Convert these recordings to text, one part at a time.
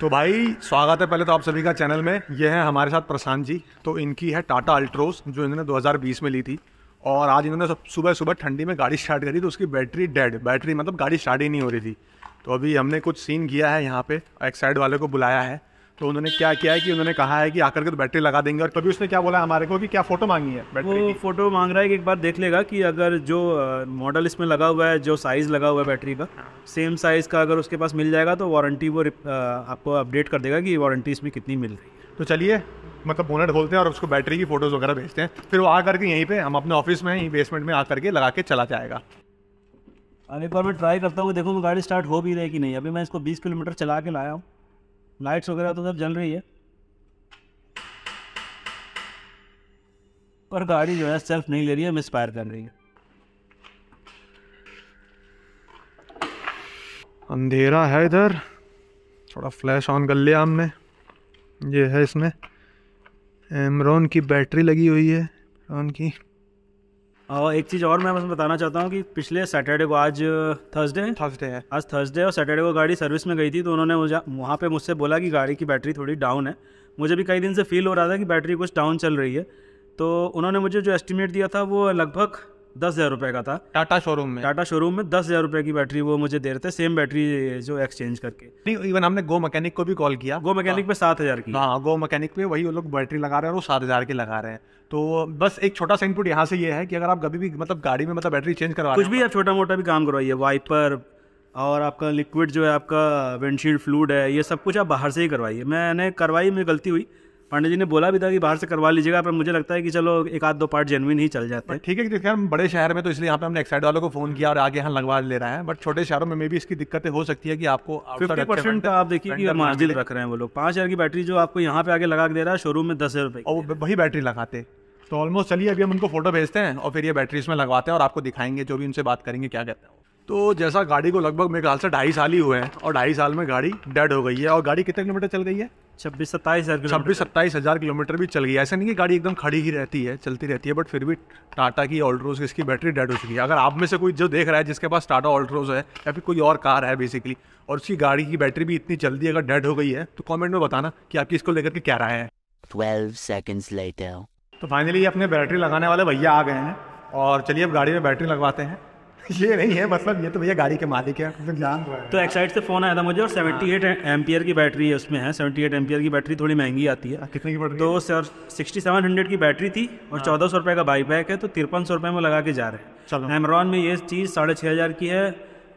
तो भाई स्वागत है पहले तो आप सभी का चैनल में ये है हमारे साथ प्रशांत जी तो इनकी है टाटा अल्ट्रोस जो इन्होंने 2020 में ली थी और आज इन्होंने सुबह सुबह ठंडी में गाड़ी स्टार्ट करी तो उसकी बैटरी डेड बैटरी मतलब गाड़ी स्टार्ट ही नहीं हो रही थी तो अभी हमने कुछ सीन किया है यहाँ पे एक साइड वाले को बुलाया है तो उन्होंने क्या किया है कि उन्होंने कहा है कि आकर के तो बैटरी लगा देंगे और तभी उसने क्या बोला हमारे को कि क्या फ़ोटो मांगी है बैटरी वो फ़ोटो मांग रहा है कि एक बार देख लेगा कि अगर जो मॉडल इसमें लगा हुआ है जो साइज़ लगा हुआ है बैटरी का सेम हाँ। साइज़ का अगर उसके पास मिल जाएगा तो वारंटी वो आपको अपडेट कर देगा कि वारंटी इसमें कितनी मिल रही है तो चलिए मतलब बोनट खोलते हैं और उसको बैटरी की फ़ोटोज़ वगैरह भेजते हैं फिर वो आ करके यहीं पर हम अपने ऑफिस में यहीं बेसमेंट में आकर के लगा के चला जाएगा अब एक बार मैं ट्राई करता हूँ देखो गाड़ी स्टार्ट हो भी रही कि नहीं अभी मैं इसको 20 किलोमीटर चला के लाया हूँ लाइट्स वगैरह तो सब जल रही है पर गाड़ी जो है सेल्फ नहीं ले रही है फायर कर रही है अंधेरा है इधर थोड़ा फ्लैश ऑन कर लिया हमने ये है इसमें एमरॉन की बैटरी लगी हुई है एमरॉन की और एक चीज़ और मैं बस बताना चाहता हूँ कि पिछले सैटरडे को आज थर्सडे थर्सडे है आज थर्सडे और सैटरडे को गाड़ी सर्विस में गई थी तो उन्होंने वहाँ पे मुझसे बोला कि गाड़ी की बैटरी थोड़ी डाउन है मुझे भी कई दिन से फील हो रहा था कि बैटरी कुछ डाउन चल रही है तो उन्होंने मुझे जो एस्टिमेट दिया था वो लगभग दस हज़ार रुपए का था टाटा शोरूम में टाटा शोरूम में दस हज़ार रुपए की बैटरी वो मुझे दे रहे थे सेम बैटरी जो एक्सचेंज करके इवन हमने गो मैकेनिक को भी कॉल किया गो मैकेनिक पे सात हज़ार की हाँ गो मैकेनिक पे वही वो लोग बैटरी लगा रहे हैं और वो सात हज़ार की लगा रहे हैं तो बस एक छोटा सा इनपुट यहाँ से ये है कि अगर आप कभी भी मतलब गाड़ी में मतलब बैटरी चेंज करवा कुछ भी आप छोटा मोटा भी काम करवाइए वाइपर और आपका लिक्विड जो है आपका विंडशील्ड फ्लूड है ये सब कुछ आप बाहर से ही करवाइए मैंने करवाई मेरी गलती हुई पांडे जी ने बोला भी था कि बाहर से करवा लीजिएगा पर मुझे लगता है कि चलो एक आध दो पार्ट जेनविन ही चल जाते हैं ठीक है कि हम बड़े शहर में तो इसलिए यहाँ पे हमने एक्साइड वालों को फोन किया और आगे यहाँ लगवा ले रहे हैं बट छोटे शहरों में मे भी इसकी दिक्कतें हो सकती है कि आपको फिफ्टी परसेंट आप देखिए मार्जिन रख रहे हैं वो लोग पाँच हज़ार की बैटरी जो आपको यहाँ पे आगे लगा दे रहा है शोरूम में दस हज़ार और वही बैटरी लगाते तो ऑलमोस्ट चलिए अभी हम उनको फोटो भेजते हैं और फिर ये बैटरी इसमें लगवाते हैं और आपको दिखाएंगे जो भी उनसे बात करेंगे क्या कहते हैं तो जैसा गाड़ी को लगभग मेरे ख्याल से ढाई साल ही हुए हैं और ढाई साल में गाड़ी डेड हो गई है और गाड़ी कितने किलोमीटर चल गई है छब्बीस सत्ताईस हज़ार छब्बीस सत्ताईस हज़ार किलोमीटर भी चल गई ऐसा नहीं कि गाड़ी एकदम खड़ी ही रहती है चलती रहती है बट फिर भी टाटा की ऑल्ट्रोज इसकी बैटरी डेड हो चुकी है अगर आप में से कोई जो देख रहा है जिसके पास टाटा ऑल्ट्रोज है या फिर कोई और कार है बेसिकली और उसकी गाड़ी की बैटरी भी इतनी जल्दी अगर डेड हो गई है तो कॉमेंट में बताना कि आपकी इसको लेकर के क्या राय है ट्वेल्व सेकेंड्स लेटर तो फाइनली अपने बैटरी लगाने वाले भैया आ गए हैं और चलिए अब गाड़ी में बैटरी लगवाते हैं ये नहीं है मतलब ये तो भैया गाड़ी के मालिक है तो जान तो एक्साइड से फ़ोन आया था मुझे और सेवेंटी एट एमपियर की बैटरी है उसमें है सेवेंटी एट एमपियर की बैटरी थोड़ी महंगी आती है कितने की बैटरी तो सर सिक्सटी सेवन हंड्रेड की बैटरी थी और हाँ। चौदह सौ रुपये का बाई बैक है तो तिरपन सौ रुपये में लगा के जा रहे हैं चलो एमरॉन में ये चीज़ साढ़े छः हज़ार की है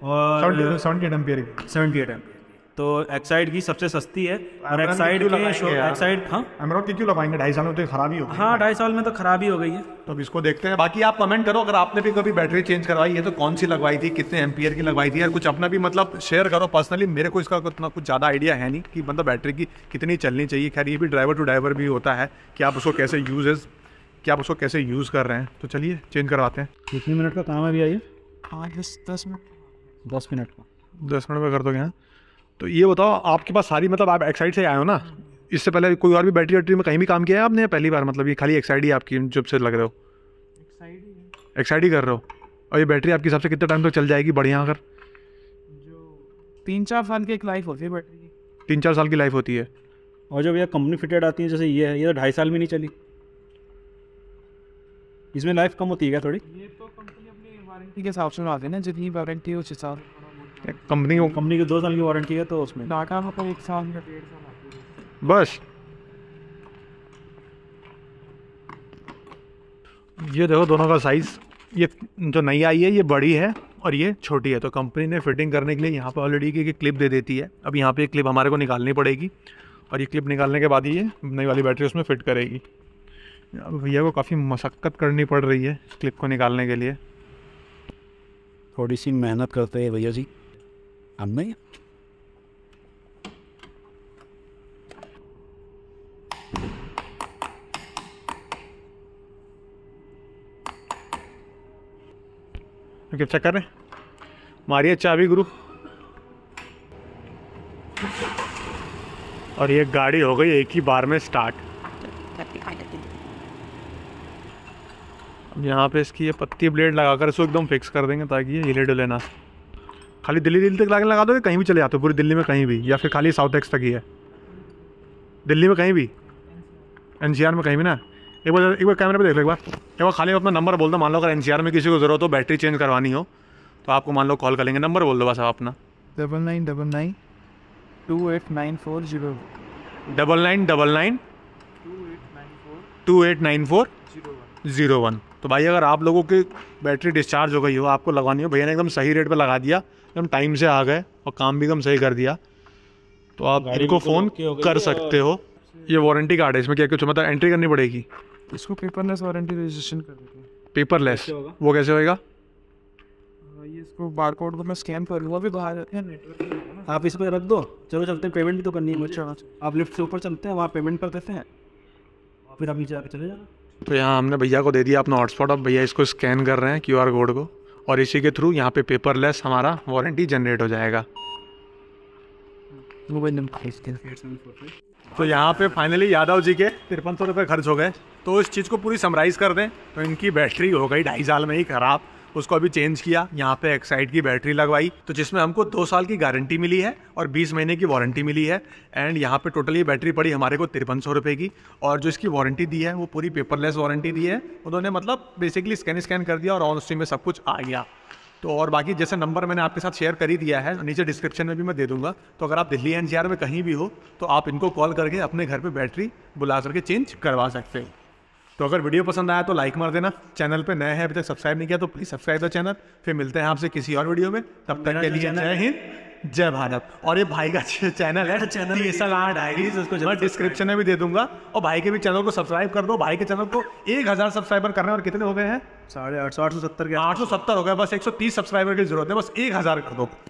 और seventy eight ampere seventy eight ampere तो एक्साइड की सबसे सस्ती है और एक्साइड के एक्साइड हाँ अमरोड की क्यों लगाएंगे ढाई साल में तो खराबी हो गई हाँ ढाई साल में तो खराबी हो गई है तो अब इसको देखते हैं बाकी आप कमेंट करो अगर आपने भी कभी बैटरी चेंज करवाई है तो कौन सी लगवाई थी कितने एम्पियर की लगवाई थी और कुछ अपना भी मतलब शेयर करो पर्सनली मेरे को इसका उतना कुछ ज़्यादा आइडिया है नहीं कि मतलब बैटरी की कितनी चलनी चाहिए खैर ये भी ड्राइवर टू ड्राइवर भी होता है कि आप उसको कैसे यूजेज कि आप उसको कैसे यूज़ कर रहे हैं तो चलिए चेंज करवाते हैं कितने मिनट का काम है अभी आइए हाँ दस मिनट दस मिनट का दस मिनट में कर दो क्या हाँ? तो ये बताओ आपके पास सारी मतलब आप एक्साइड से आए हो ना इससे पहले कोई और भी बैटरी वैटरी में कहीं भी काम किया है आपने पहली बार मतलब ये खाली एक्साइड ही आपकी जब से लग रहे हो एक्साइड ही कर रहे हो और ये बैटरी आपके हिसाब से कितने टाइम तक चल जाएगी बढ़िया अगर तीन चार साल की एक लाइफ होती है बैटरी की तीन चार साल की लाइफ होती है और जब यह कंपनी फिटेड आती है जैसे ये है ये तो ढाई साल में नहीं चली इसमें लाइफ कम होती है क्या थोड़ी ये तो कंपनी अपनी वारंटी के हिसाब से ना जितनी वारंटी है उस हिसाब कंपनी को कंपनी की दो साल की वारंटी है तो उसमें डाटा में तो एक साल या डेढ़ साल बस ये देखो दोनों का साइज़ ये जो नई आई है ये बड़ी है और ये छोटी है तो कंपनी ने फिटिंग करने के लिए यहाँ पर ऑलरेडी की क्लिप दे देती है अब यहाँ पे क्लिप हमारे को निकालनी पड़ेगी और ये क्लिप निकालने के बाद ही ये नई वाली बैटरी उसमें फिट करेगी अब भैया को काफ़ी मशक्क़त करनी पड़ रही है क्लिप को निकालने के लिए थोड़ी सी मेहनत करते हैं भैया जी and me. ओके चेक मारिए चाबी गुरु और ये गाड़ी हो गई एक ही बार में स्टार्ट अब यहाँ पे इसकी ये पत्ती ब्लेड लगाकर इसको एकदम फिक्स कर देंगे ताकि ये हिले डुले ना खाली दिल्ली दिल्ली तक लाइन लगा दो कहीं भी चले जाते हो पूरी दिल्ली में कहीं भी या फिर खाली साउथ एक्स तक ही है दिल्ली में कहीं भी एन में कहीं भी ना एक बार एक बार कैमरे पर देख लो एक बार एक बार खाली अपना नंबर बोल दो मान लो अगर एन में किसी को ज़रूरत हो बैटरी चेंज करवानी हो तो आपको मान लो कॉल करेंगे नंबर बोल दो बस आप अपना double nine double nine two eight nine four zero double nine double nine two eight nine four zero one तो भाई अगर आप लोगों की बैटरी डिस्चार्ज हो गई हो आपको लगवानी हो भैया ने एकदम सही रेट पर लगा दिया एकदम टाइम से आ गए और काम भी एकदम सही कर दिया तो आप इनको फ़ोन तो कर सकते हो ये वारंटी कार्ड है इसमें क्या कुछ मतलब एंट्री करनी पड़ेगी इसको पेपरलेस वारंटी रजिस्ट्रेशन कर देते हैं पेपरलेस वो कैसे होएगा हाँ, ये इसको बार कोड को मैं स्कैन कर लूँगा अभी बाहर नेटवर्क आप इस पर रख दो चलो चलते हैं पेमेंट भी तो करनी है हाँ, मुझे आप लिफ्ट से ऊपर चलते हैं वहाँ पेमेंट कर देते हैं फिर आप नीचे आके चले जाना तो यहाँ हमने भैया को दे दिया अपना हॉटस्पॉट अब भैया इसको स्कैन कर रहे हैं क्यू कोड को और इसी के थ्रू यहाँ पे पेपरलेस हमारा वारंटी जनरेट हो जाएगा तो यहाँ पे फाइनली यादव जी के तिरपन सौ रुपये खर्च हो गए तो इस चीज़ को पूरी समराइज़ कर दें तो इनकी बैटरी हो गई ढाई साल में ही ख़राब उसको अभी चेंज किया यहाँ पे एक्साइड की बैटरी लगवाई तो जिसमें हमको दो साल की गारंटी मिली है और बीस महीने की वारंटी मिली है एंड यहाँ पे टोटल ये बैटरी पड़ी हमारे को तिरपन सौ रुपये की और जो इसकी वारंटी दी है वो पूरी पेपरलेस वारंटी दी है उन्होंने मतलब बेसिकली स्कैन स्कैन कर दिया और ऑन स्ट्रीम में सब कुछ आ गया तो और बाकी जैसे नंबर मैंने आपके साथ शेयर कर ही दिया है नीचे डिस्क्रिप्शन में भी मैं दे दूंगा तो अगर आप दिल्ली एनसीआर में कहीं भी हो तो आप इनको कॉल करके अपने घर पे बैटरी बुला करके चेंज करवा सकते हैं तो अगर वीडियो पसंद आया तो लाइक मार देना चैनल पे नए हैं अभी तक सब्सक्राइब नहीं किया तो प्लीज़ सब्सक्राइब द चैनल फिर मिलते हैं आपसे किसी और वीडियो में तब तक के लिए जय हिंद जय भारत और ये भाई का चैनल है चैनल ये सब डायरीज उसको मैं डिस्क्रिप्शन में भी दे दूंगा और भाई के भी चैनल को सब्सक्राइब कर दो भाई के चैनल को एक हज़ार सब्सक्राइबर करने और कितने हो गए हैं साढ़े आठ सौ आठ सौ सत्तर के आठ सौ सत्तर हो गए बस एक सौ तीस सब्सक्राइबर की जरूरत है बस एक हज़ार कर दो